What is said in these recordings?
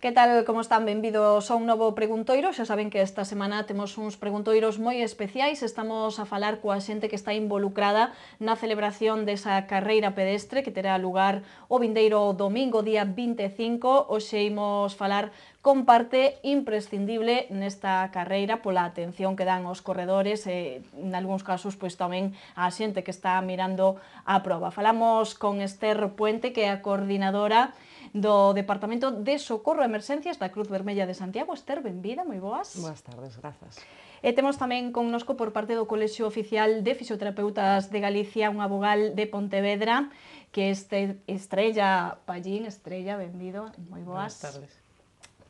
Que tal, como están? Benvidos a un novo preguntoiro. Xa saben que esta semana temos uns preguntoiros moi especiais. Estamos a falar coa xente que está involucrada na celebración desa carreira pedestre que terá lugar o vindeiro domingo, día 25. Hoxe imos falar con parte imprescindible nesta carreira pola atención que dan os corredores e, en algúns casos, pois tamén a xente que está mirando a proba. Falamos con Esther Puente, que é a coordinadora do Departamento de Socorro e Emerxencias da Cruz Vermella de Santiago. Esther, benvida, moi boas. Boas tardes, grazas. E temos tamén connosco por parte do Colexio Oficial de Fisioterapeutas de Galicia unha abogal de Pontevedra que este Estrella Pallín, Estrella, benvido, moi boas. Boas tardes.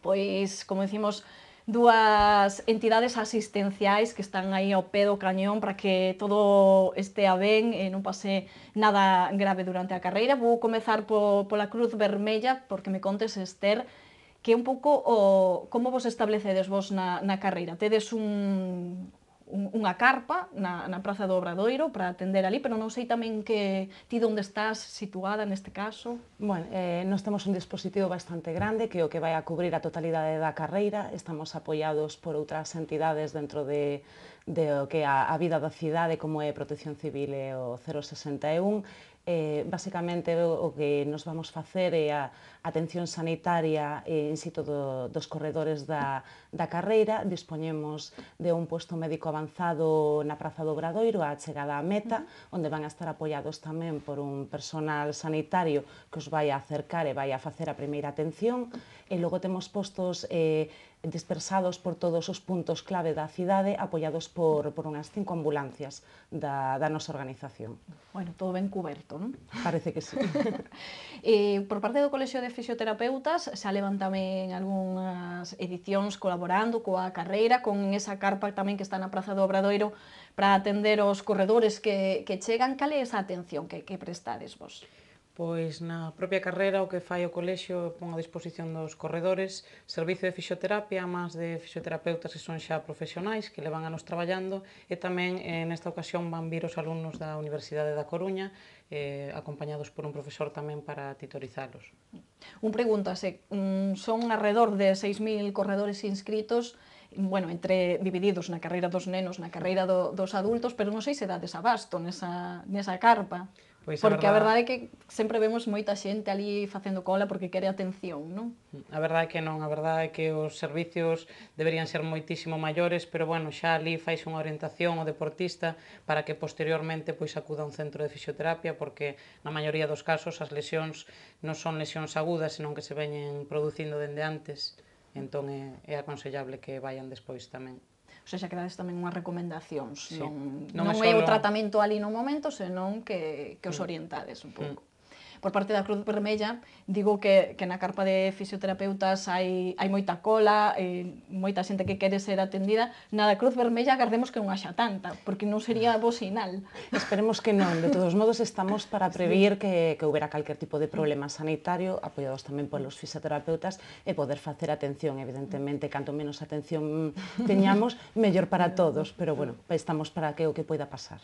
Pois, como decimos, dúas entidades asistenciais que están aí ao pé do cañón para que todo este a ben e non pase nada grave durante a carreira. Vou comezar po, pola Cruz Vermella, porque me contes, Esther, que un pouco o, como vos establecedes vos na, na carreira. Tedes un, un, unha carpa na, na Praza do Obradoiro para atender ali, pero non sei tamén que ti onde estás situada neste caso. Bueno, eh, nós temos un dispositivo bastante grande que o que vai a cubrir a totalidade da carreira. Estamos apoiados por outras entidades dentro de de o que a, a vida da cidade como é Protección Civil e o 061 eh, basicamente o que nos vamos facer é a atención sanitaria en eh, sito do, dos corredores da, da carreira, dispoñemos de un posto médico avanzado na Praza do Obradoiro, a chegada á meta, onde van a estar apoiados tamén por un personal sanitario que os vai a acercar e vai a facer a primeira atención, e logo temos postos eh, dispersados por todos os puntos clave da cidade, apoiados por, por unhas cinco ambulancias da, da nosa organización. Bueno, todo ben coberto, non? Parece que sí. eh, por parte do Colexio de Fisioterapeutas, xa levan tamén algunhas edicións colaborativas colaborando coa carreira, con esa carpa tamén que está na Praza do Obradoiro para atender os corredores que, que chegan. Cal é esa atención que, que prestades vos? Pois na propia carreira o que fai o colexio pon a disposición dos corredores servicio de fisioterapia, máis de fisioterapeutas que son xa profesionais que levan anos traballando e tamén en eh, nesta ocasión van vir os alumnos da Universidade da Coruña eh, acompañados por un profesor tamén para titorizalos. Un pregúntase, mm, son alrededor de 6.000 corredores inscritos bueno, entre divididos na carreira dos nenos, na carreira do, dos adultos, pero non sei se dades abasto nesa, nesa carpa. Pois porque a verdade... a verdade é que sempre vemos moita xente ali facendo cola porque quere atención, non? Mm, a verdade é que non, a verdade é que os servicios deberían ser moitísimo maiores, pero bueno, xa ali fais unha orientación ao deportista para que posteriormente pois acuda a un centro de fisioterapia porque na maioría dos casos as lesións non son lesións agudas, senón que se veñen producindo dende antes. Entón é, é aconsellable que vayan despois tamén ou xa que dades tamén unhas recomendacións, sí. non, non, non é o tratamento ali no momento, senón que, que os mm. orientades un pouco. Mm por parte da Cruz Vermella, digo que, que na carpa de fisioterapeutas hai, hai moita cola, eh, moita xente que quere ser atendida, na da Cruz Vermella agardemos que non haxa tanta, porque non sería bo sinal. Esperemos que non, de todos modos estamos para previr que, que houbera calquer tipo de problema sanitario, apoiados tamén polos fisioterapeutas, e poder facer atención, evidentemente, canto menos atención teñamos, mellor para todos, pero bueno, estamos para que o que poida pasar.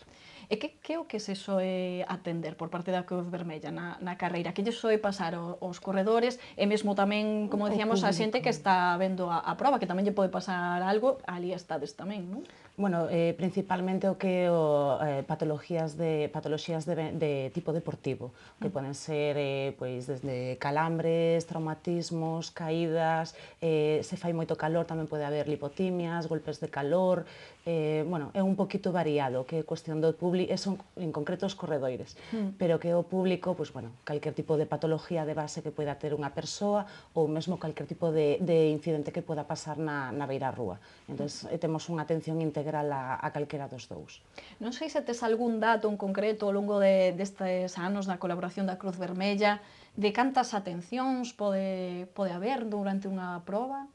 E que, que é o que se soe atender por parte da Cruz Vermella na, na carreira? Que lle soe pasar o, os corredores e mesmo tamén, como decíamos, a xente que está vendo a, a prova, que tamén lle pode pasar algo, ali estades tamén, non? Bueno, eh, principalmente o que o, eh, patologías de patologías de, de tipo deportivo, que mm. poden ser eh, pois desde calambres, traumatismos, caídas, eh, se fai moito calor tamén pode haber lipotimias, golpes de calor, eh, bueno, é un poquito variado, que é cuestión do público, son en concreto os corredoires, mm. pero que o público, pois, pues, bueno, calquer tipo de patología de base que poida ter unha persoa ou mesmo calquer tipo de, de incidente que poda pasar na, na beira rúa. Entón, mm. Eh, temos unha atención integral a, a calquera dos dous. Non sei se tes algún dato en concreto ao longo de, destes anos da colaboración da Cruz Vermella de cantas atencións pode, pode haber durante unha proba?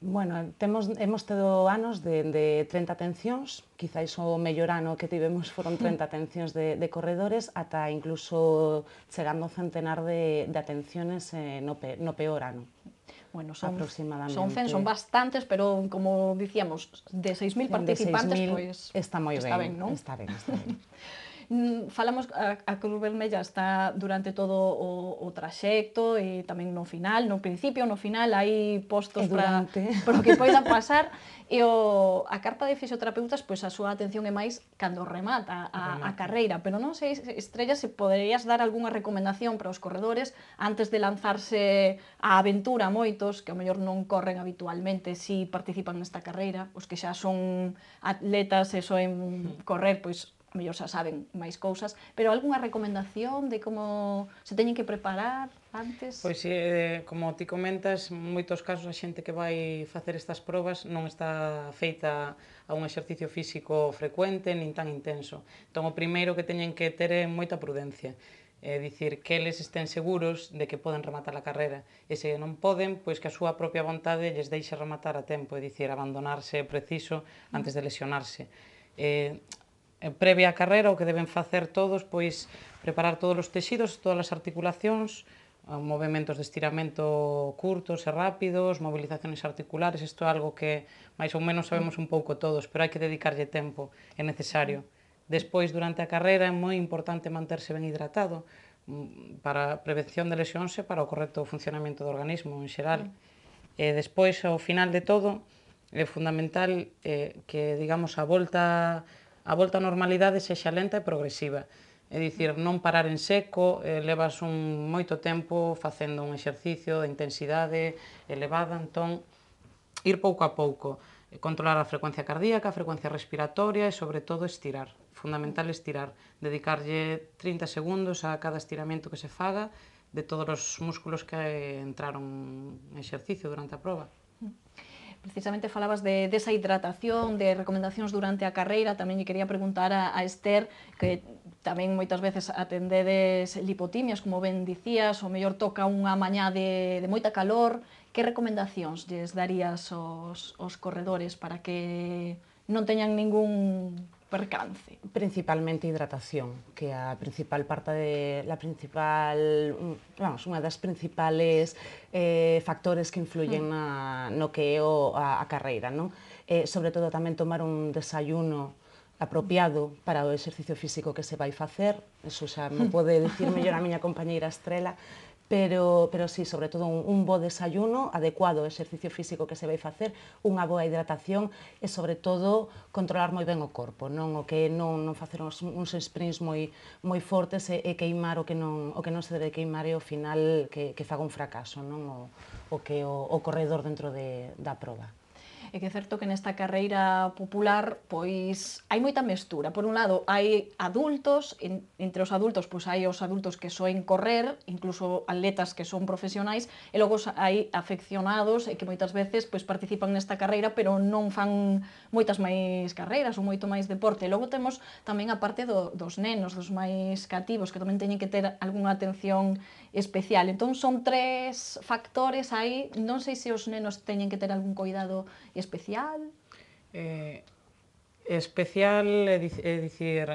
Bueno, temos, hemos tido anos de, de 30 atencións, quizáis o mellor ano que tivemos foron 30 hmm. atencións de, de corredores, ata incluso chegando a centenar de, de atenciones eh, no, pe, no peor ano. Bueno, son, aproximadamente. son fen, son bastantes, pero como dicíamos, de 6.000 participantes, de 6 pois... Pues, está moi ben, está ben, ¿no? Está ben, está ben. Mm, falamos a, a Cruz Vermella está durante todo o, o traxecto e tamén no final, no principio, no final hai postos para para o que poida pasar e o a carpa de fisioterapeutas pois a súa atención é máis cando remata a, a carreira, pero non sei estrella se poderías dar algunha recomendación para os corredores antes de lanzarse á aventura moitos que ao mellor non corren habitualmente si participan nesta carreira, os que xa son atletas e soen hmm. correr pois mellor xa saben máis cousas, pero algunha recomendación de como se teñen que preparar antes? Pois si, eh, como ti comentas, moitos casos a xente que vai facer estas probas non está feita a un exercicio físico frecuente nin tan intenso. Entón, o primeiro que teñen que ter é moita prudencia. É dicir, que eles estén seguros de que poden rematar a carreira. E se non poden, pois que a súa propia vontade lles deixe rematar a tempo, é dicir, abandonarse preciso antes de lesionarse. Eh, Eh, previa á carreira o que deben facer todos, pois preparar todos os texidos, todas as articulacións, eh, movimentos de estiramento curtos e rápidos, movilizaciones articulares, isto é algo que máis ou menos sabemos un pouco todos, pero hai que dedicarlle tempo, é necesario. Despois, durante a carreira, é moi importante manterse ben hidratado mm, para a prevención de lesións e para o correcto funcionamento do organismo en xeral. E despois, ao final de todo, é fundamental eh, que, digamos, a volta a volta á normalidade sexa lenta e progresiva. É dicir, non parar en seco, eh, levas un moito tempo facendo un exercicio de intensidade elevada, entón ir pouco a pouco, controlar a frecuencia cardíaca, a frecuencia respiratoria e sobre todo estirar. Fundamental estirar, dedicarlle 30 segundos a cada estiramento que se faga de todos os músculos que entraron en exercicio durante a proba. Mm precisamente falabas de desa hidratación, de recomendacións durante a carreira, tamén lle quería preguntar a, a Esther que tamén moitas veces atendedes lipotimias, como ben dicías, ou mellor toca unha mañá de, de moita calor, que recomendacións lles darías aos, aos corredores para que non teñan ningún percance? Principalmente hidratación, que a principal parte de la principal, mm, vamos, unha das principales eh, factores que influyen mm. na, no que é o, a, a carreira, non? Eh, sobre todo tamén tomar un desayuno apropiado para o exercicio físico que se vai facer, eso xa me pode dicir mellor a miña compañeira Estrela, pero, pero sí, sobre todo un, un bo desayuno adecuado, exercicio físico que se vai facer, unha boa hidratación e sobre todo controlar moi ben o corpo, non o que non, non facer uns, uns sprints moi, moi fortes e, e queimar o que, non, o que non se debe queimar e ao final que, que faga un fracaso, non o, o que o, o corredor dentro de, da proba é que é certo que nesta carreira popular pois hai moita mestura. Por un lado, hai adultos, en, entre os adultos pois hai os adultos que soen correr, incluso atletas que son profesionais, e logo hai afeccionados e que moitas veces pois participan nesta carreira, pero non fan moitas máis carreiras ou moito máis deporte. E logo temos tamén a parte do, dos nenos, dos máis cativos, que tamén teñen que ter algunha atención especial. Entón son tres factores aí, non sei se os nenos teñen que ter algún cuidado especial. Eh, especial é, dic, é dicir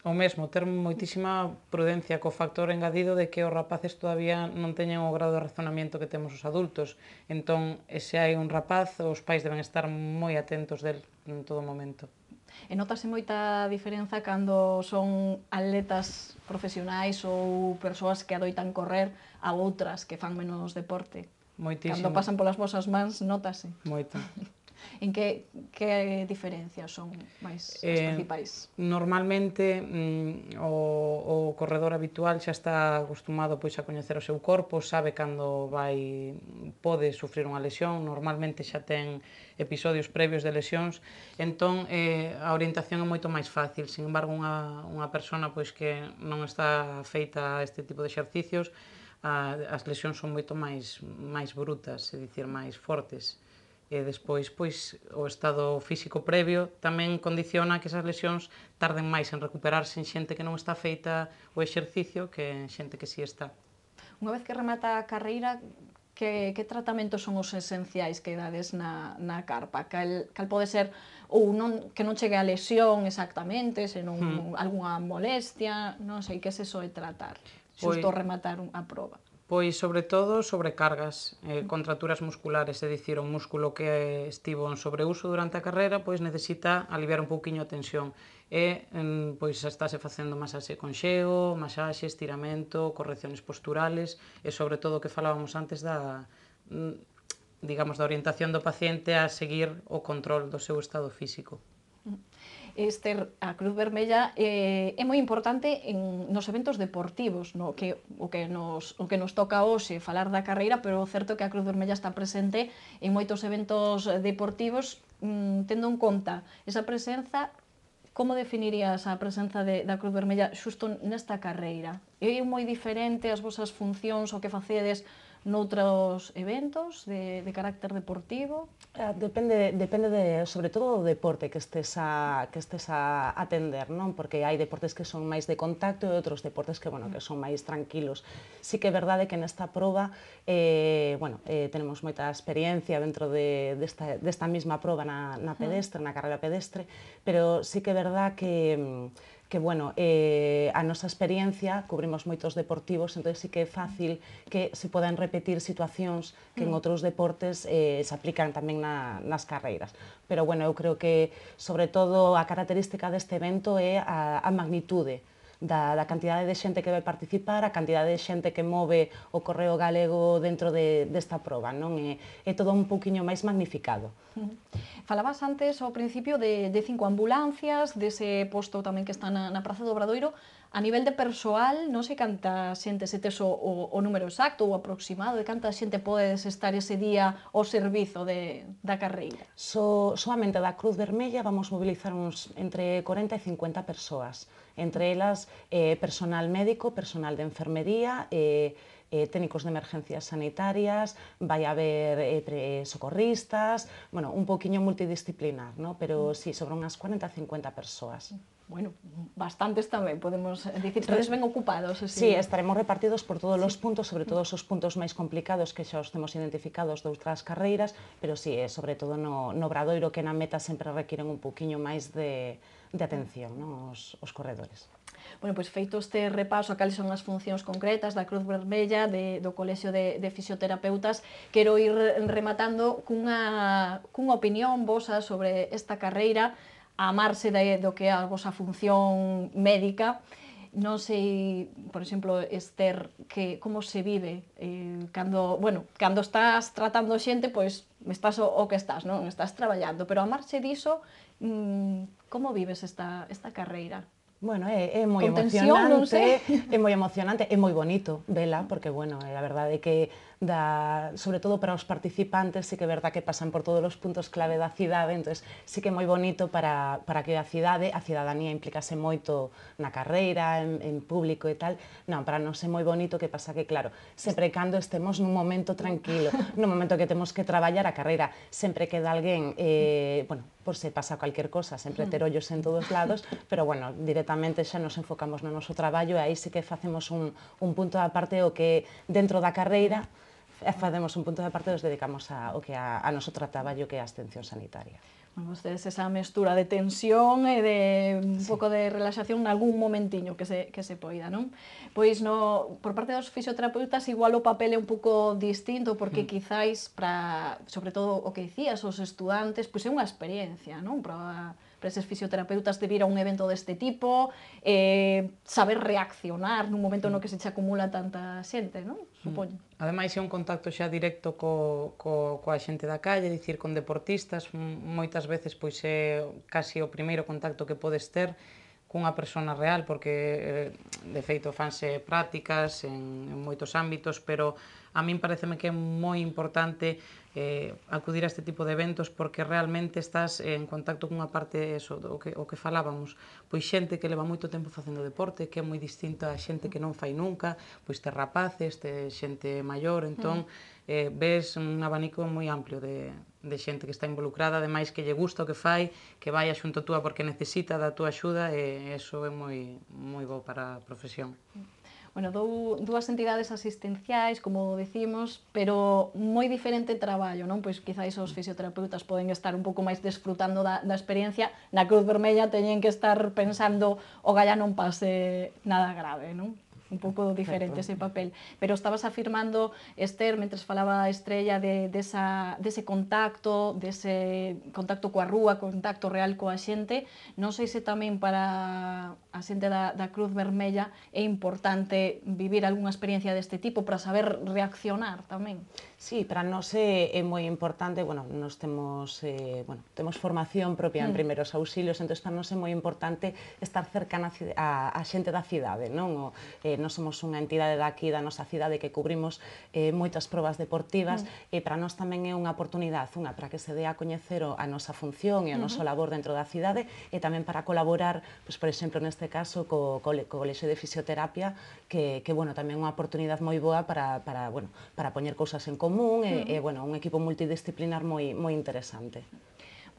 o mesmo, ter moitísima prudencia co factor engadido de que os rapaces todavía non teñen o grado de razonamiento que temos os adultos. Entón, se hai un rapaz, os pais deben estar moi atentos del en todo momento. E notase moita diferenza cando son atletas profesionais ou persoas que adoitan correr a outras que fan menos deporte. Moitísimo. Cando pasan polas vosas mans, notase. Moito. En que, que diferencias son máis eh, principais? Normalmente mm, o, o corredor habitual xa está acostumado pois a coñecer o seu corpo, sabe cando vai pode sufrir unha lesión, normalmente xa ten episodios previos de lesións, entón eh, a orientación é moito máis fácil. Sin embargo, unha, unha persona pois que non está feita a este tipo de exercicios, a, as lesións son moito máis máis brutas, é dicir, máis fortes e despois pois o estado físico previo tamén condiciona que esas lesións tarden máis en recuperarse en xente que non está feita o exercicio que en xente que si sí está. Unha vez que remata a carreira, que, que tratamentos son os esenciais que dades na, na carpa? Cal, cal pode ser ou non, que non chegue a lesión exactamente, senón hmm. algunha molestia, non sei, que se soe tratar, xusto pois, rematar a proba. Pois sobre todo sobrecargas, eh, contraturas musculares, é dicir, un músculo que estivo en sobreuso durante a carrera, pois necesita aliviar un pouquiño a tensión e en, pois estáse facendo masaxe con xeo, masaxe, estiramento, correcciones posturales e sobre todo o que falábamos antes da mm, digamos da orientación do paciente a seguir o control do seu estado físico. Mm. Esther, a Cruz Vermella eh, é moi importante en, nos eventos deportivos, no que o que nos o que nos toca hoxe falar da carreira, pero o certo que a Cruz Vermella está presente en moitos eventos deportivos, mm, tendo en conta esa presenza Como definirías a presenza de, da Cruz Vermella xusto nesta carreira? É moi diferente as vosas funcións, o que facedes noutros eventos de, de carácter deportivo? Ah, depende, depende de, sobre todo do deporte que estes a, que estes a atender, non? Porque hai deportes que son máis de contacto e outros deportes que, bueno, que son máis tranquilos. Sí que é verdade que nesta proba, eh, bueno, eh, tenemos moita experiencia dentro de, desta, de desta misma proba na, na pedestre, na carrera pedestre, pero sí que é verdade que mm, que, bueno, eh, a nosa experiencia, cubrimos moitos deportivos, entón sí que é fácil que se podan repetir situacións que en mm. outros deportes eh, se aplican tamén na, nas carreiras. Pero, bueno, eu creo que, sobre todo, a característica deste evento é a, a magnitude, da, da cantidade de xente que vai participar, a cantidade de xente que move o correo galego dentro de, desta proba, non? É, é todo un pouquiño máis magnificado. Falabas antes ao principio de, de cinco ambulancias, dese posto tamén que está na, na Praza do Obradoiro, A nivel de persoal, non sei canta xente se teso o, o, número exacto ou aproximado de canta xente podes estar ese día ao servizo de, da carreira. So, soamente da Cruz Vermella vamos mobilizar uns entre 40 e 50 persoas, entre elas eh, personal médico, personal de enfermería, eh, eh, técnicos de emergencias sanitarias, vai haber eh, socorristas, bueno, un poquinho multidisciplinar, ¿no? pero mm. sí, sobre unhas 40 50 persoas. Mm bueno, bastantes tamén, podemos dicir, todos ben ocupados. Así. Sí, estaremos repartidos por todos sí. os puntos, sobre todo os puntos máis complicados que xa os temos identificados de outras carreiras, pero sí, eh, sobre todo no, no Bradoiro, que na meta sempre requiren un poquinho máis de, de atención non? Os, os corredores. Bueno, pois feito este repaso a cales son as funcións concretas da Cruz Vermella, de, do Colexio de, de Fisioterapeutas, quero ir rematando cunha, cunha opinión vosa sobre esta carreira, a amarse de, do que é a vosa función médica, non sei, por exemplo, Esther, que como se vive eh, cando, bueno, cando estás tratando xente, pois estás o, o que estás, non? Estás traballando, pero a marxe diso, mmm, como vives esta, esta carreira? Bueno, é, é moi Contención, emocionante, é moi emocionante, é moi bonito, vela, porque, bueno, eh, a verdade é que da, sobre todo para os participantes, sí que é verdad que pasan por todos os puntos clave da cidade, entonces sí que é moi bonito para, para que a cidade, a cidadanía implicase moito na carreira, en, en público e tal, non, para non ser moi bonito que pasa que, claro, sempre cando estemos nun momento tranquilo, nun momento que temos que traballar a carreira, sempre queda alguén, eh, bueno, por se pasa cualquier cosa, sempre ter ollos en todos lados, pero bueno, directamente xa nos enfocamos no noso traballo e aí sí que facemos un, un punto aparte o que dentro da carreira e facemos un punto de parte e nos dedicamos a, o que a, a noso traballo que é a extensión sanitaria. Bueno, ustedes esa mestura de tensión e de un sí. pouco de relaxación nalgún momentiño que se, que se poida, non? Pois no, por parte dos fisioterapeutas igual o papel é un pouco distinto porque mm. quizáis para, sobre todo o que dicías, os estudantes, pois é unha experiencia, non? Para para eses fisioterapeutas de vir a un evento deste tipo, eh, saber reaccionar nun momento no que se che acumula tanta xente, non? Mm. Supoño. Ademais, é un contacto xa directo co, co, coa xente da calle, dicir, con deportistas, moitas veces pois é casi o primeiro contacto que podes ter, cunha persona real, porque eh, de feito fanse prácticas en, en moitos ámbitos, pero a min pareceme que é moi importante eh, acudir a este tipo de eventos porque realmente estás eh, en contacto cunha parte eso, do que, o que falábamos, pois xente que leva moito tempo facendo deporte, que é moi distinta a xente que non fai nunca, pois te rapaces, te xente maior, entón mm. eh, ves un abanico moi amplio de, de xente que está involucrada, ademais que lle gusta o que fai, que vai a xunto túa porque necesita da túa axuda e eso é moi moi bo para a profesión. Mm bueno, dou dúas entidades asistenciais, como decimos, pero moi diferente traballo, non? Pois quizáis os fisioterapeutas poden estar un pouco máis desfrutando da, da experiencia, na Cruz Vermella teñen que estar pensando o galla non pase nada grave, non? un pouco diferente ese papel. Pero estabas afirmando, Esther, mentres falaba a Estrella de, esa, dese contacto, dese contacto coa rúa, contacto real coa xente, non sei se tamén para a xente da, da Cruz Vermella é importante vivir algunha experiencia deste tipo para saber reaccionar tamén. Sí, para nós é, é moi importante, bueno, nós temos, eh, bueno, temos formación propia en mm. primeiros auxilios, entón para nós é moi importante estar cercana a, a xente da cidade, non? O, eh, non somos unha entidade daqui da nosa cidade que cubrimos eh, moitas probas deportivas -huh. Mm. e para nós tamén é unha oportunidade, unha para que se dea a coñecer a nosa función e o noso uh -huh. labor dentro da cidade e tamén para colaborar, pois, por exemplo, neste caso, co, co, co Colexo de Fisioterapia, que, que bueno, tamén é unha oportunidade moi boa para, para, bueno, para poñer cousas en común uh -huh. e, e bueno, un equipo multidisciplinar moi, moi interesante.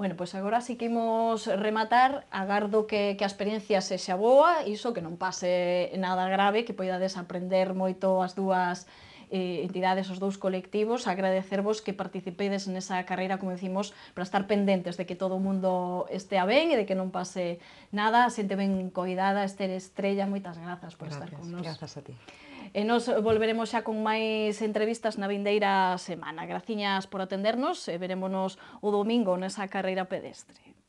Bueno, pois agora sí que imos rematar, agardo que, que a experiencia se xa boa, iso que non pase nada grave, que poidades aprender moito as dúas eh, entidades, os dous colectivos, agradecervos que participedes nesa carreira, como decimos, para estar pendentes de que todo o mundo estea ben e de que non pase nada, xente ben coidada, Esther Estrella, moitas grazas por gracias, estar con nos. Grazas a ti. E nos volveremos xa con máis entrevistas na vindeira semana. Graciñas por atendernos e verémonos o domingo nesa carreira pedestre.